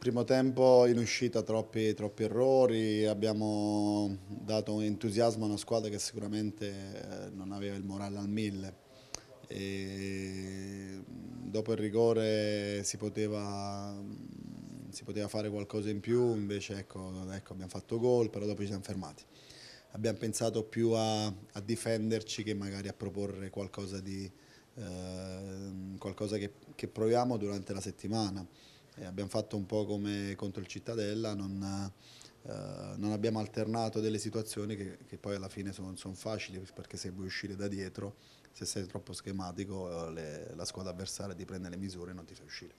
Primo tempo in uscita troppi, troppi, errori, abbiamo dato entusiasmo a una squadra che sicuramente eh, non aveva il morale al mille. E dopo il rigore si poteva, mm, si poteva, fare qualcosa in più, invece ecco, ecco, abbiamo fatto gol, però dopo ci siamo fermati. Abbiamo pensato più a, a difenderci che magari a proporre qualcosa, di, eh, qualcosa che, che proviamo durante la settimana abbiamo fatto un po' come contro il Cittadella, non, eh, non abbiamo alternato delle situazioni che, che poi alla fine sono, sono facili perché se vuoi uscire da dietro, se sei troppo schematico, eh, le, la squadra avversaria ti prende le misure e non ti fa uscire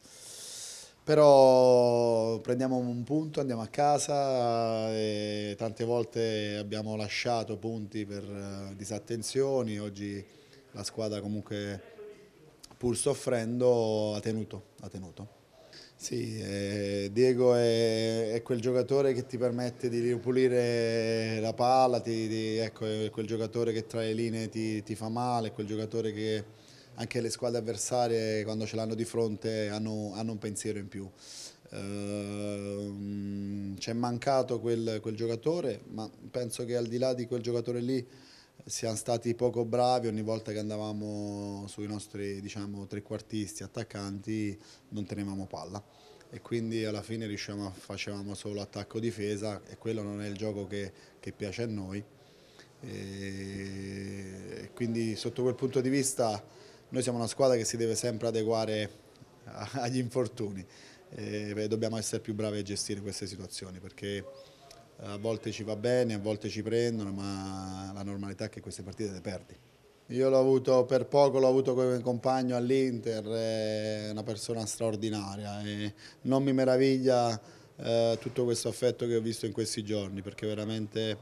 però prendiamo un punto, andiamo a casa, e tante volte abbiamo lasciato punti per eh, disattenzioni, oggi la squadra comunque pur soffrendo ha tenuto. Ha tenuto. Sì, eh, Diego è, è, quel giocatore che ti permette di ripulire la palla, ti, ti, ecco, è quel giocatore che tra le linee ti, ti, fa male, è quel giocatore che anche le squadre avversarie quando ce l'hanno di fronte hanno, hanno, un pensiero in più. Eh, C'è mancato quel, quel giocatore, ma penso che al di là di quel giocatore lì siamo stati poco bravi ogni volta che andavamo sui nostri diciamo, trequartisti, attaccanti, non tenevamo palla e quindi alla fine riusciamo a, facevamo solo attacco-difesa e quello non è il gioco che, che piace a noi. E quindi sotto quel punto di vista noi siamo una squadra che si deve sempre adeguare agli infortuni e dobbiamo essere più bravi a gestire queste situazioni perché eh, a volte ci va bene, a volte ci prendono, ma la normalità è che queste partite le perdi. Io l'ho avuto per poco, l'ho avuto come compagno all'Inter, è una persona straordinaria e non mi meraviglia eh, tutto questo affetto che ho visto in questi giorni perché veramente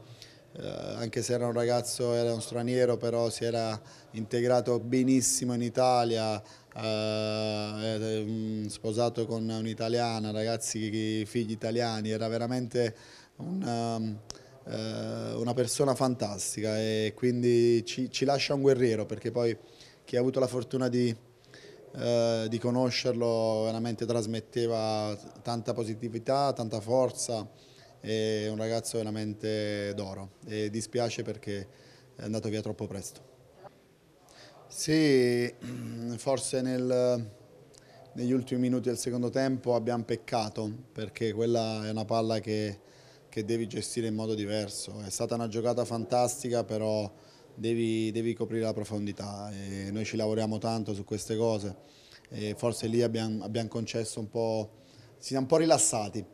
eh, anche se era un ragazzo, era uno straniero però si era integrato benissimo in Italia, eh, mm, sposato con un'italiana, ragazzi, figli italiani, era veramente una, um, eh, una persona fantastica e quindi ci, ci, lascia un guerriero perché poi chi ha avuto la fortuna di, eh, di conoscerlo veramente trasmetteva tanta positività, tanta forza e un ragazzo veramente d'oro e dispiace perché è andato via troppo presto. Sì, forse nel, negli ultimi minuti del secondo tempo abbiamo peccato perché quella è una palla che che devi gestire in modo diverso. È stata una giocata fantastica, però devi, devi coprire la profondità e noi ci lavoriamo tanto su queste cose e forse lì abbiamo, abbiamo concesso un po', si siamo un po' rilassati,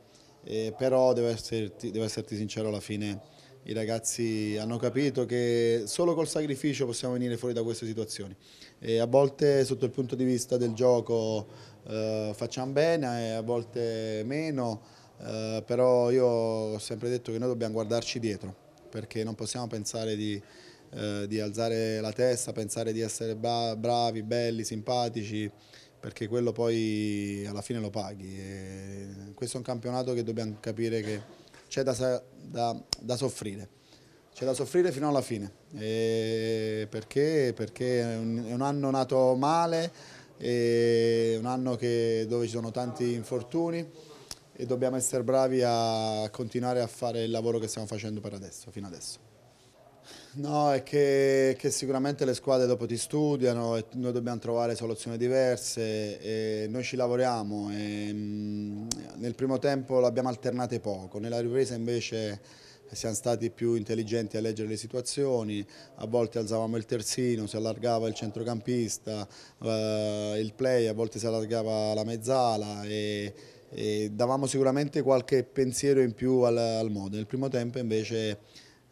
e però devo esserti, devo esserti sincero alla fine i ragazzi hanno capito che solo col sacrificio possiamo venire fuori da queste situazioni e a volte sotto il punto di vista del gioco eh, facciamo bene e a volte meno eh, però io ho sempre detto che noi dobbiamo guardarci dietro, perché non possiamo pensare di, eh, di alzare la testa, pensare di essere bravi, belli, simpatici, perché quello poi alla fine lo paghi. E questo è un campionato che dobbiamo capire che c'è da, da, da soffrire c'è da soffrire fino alla fine. E perché? Perché è un anno nato male, è un anno che, dove ci sono tanti infortuni e dobbiamo essere bravi a continuare a fare il lavoro che stiamo facendo per adesso, fino adesso. No, è che, che sicuramente le squadre dopo ti studiano e noi dobbiamo trovare soluzioni diverse noi ci lavoriamo. E, mm, nel primo tempo l'abbiamo alternate poco, nella ripresa invece siamo stati più intelligenti a leggere le situazioni, a volte alzavamo il terzino, si allargava il centrocampista, eh, il play, a volte si allargava la mezzala e, e davamo sicuramente qualche pensiero in più al, al modo. Nel primo tempo invece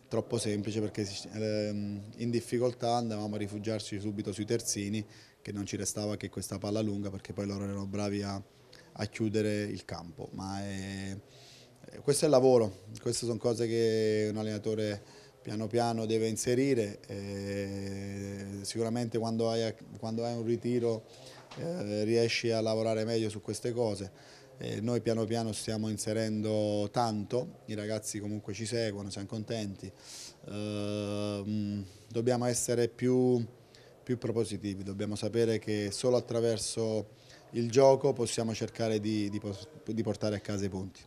troppo semplice perché ehm, in difficoltà andavamo a rifugiarci subito sui terzini che non ci restava che questa palla lunga perché poi loro erano bravi a, a chiudere il campo. Ma è, eh, questo è il lavoro, queste sono cose che un allenatore piano piano deve inserire. E sicuramente quando hai, quando hai un ritiro eh, riesci a lavorare meglio su queste cose. Eh, noi piano piano stiamo inserendo tanto, i ragazzi comunque ci seguono, siamo contenti. Eh, dobbiamo essere più, più propositivi, dobbiamo sapere che solo attraverso il gioco possiamo cercare di, di, di portare a casa i punti.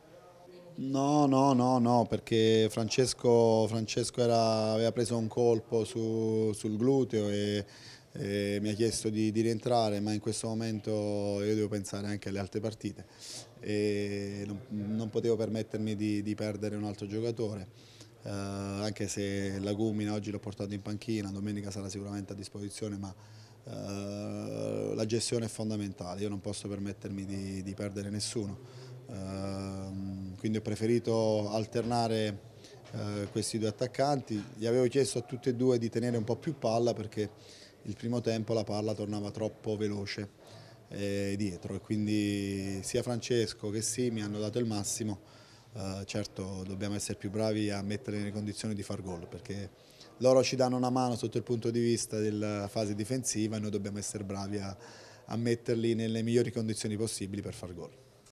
No, no, no, no, perché Francesco, Francesco era, aveva preso un colpo su, sul gluteo e eh, mi ha chiesto di, di, rientrare ma in questo momento io devo pensare anche alle altre partite e non, non potevo permettermi di, di, perdere un altro giocatore eh, anche se Lagumina oggi l'ho portato in panchina, domenica sarà sicuramente a disposizione ma eh, la gestione è fondamentale, io non posso permettermi di, di perdere nessuno ehm, quindi ho preferito alternare eh, questi due attaccanti. Gli avevo chiesto a tutti e due di tenere un po' più palla perché il primo tempo la palla tornava troppo veloce eh, dietro e quindi sia Francesco che Simi hanno dato il massimo, eh, certo dobbiamo essere più bravi a mettere nelle condizioni di far gol perché loro ci danno una mano sotto il punto di vista della fase difensiva e noi dobbiamo essere bravi a, a metterli nelle migliori condizioni possibili per far gol.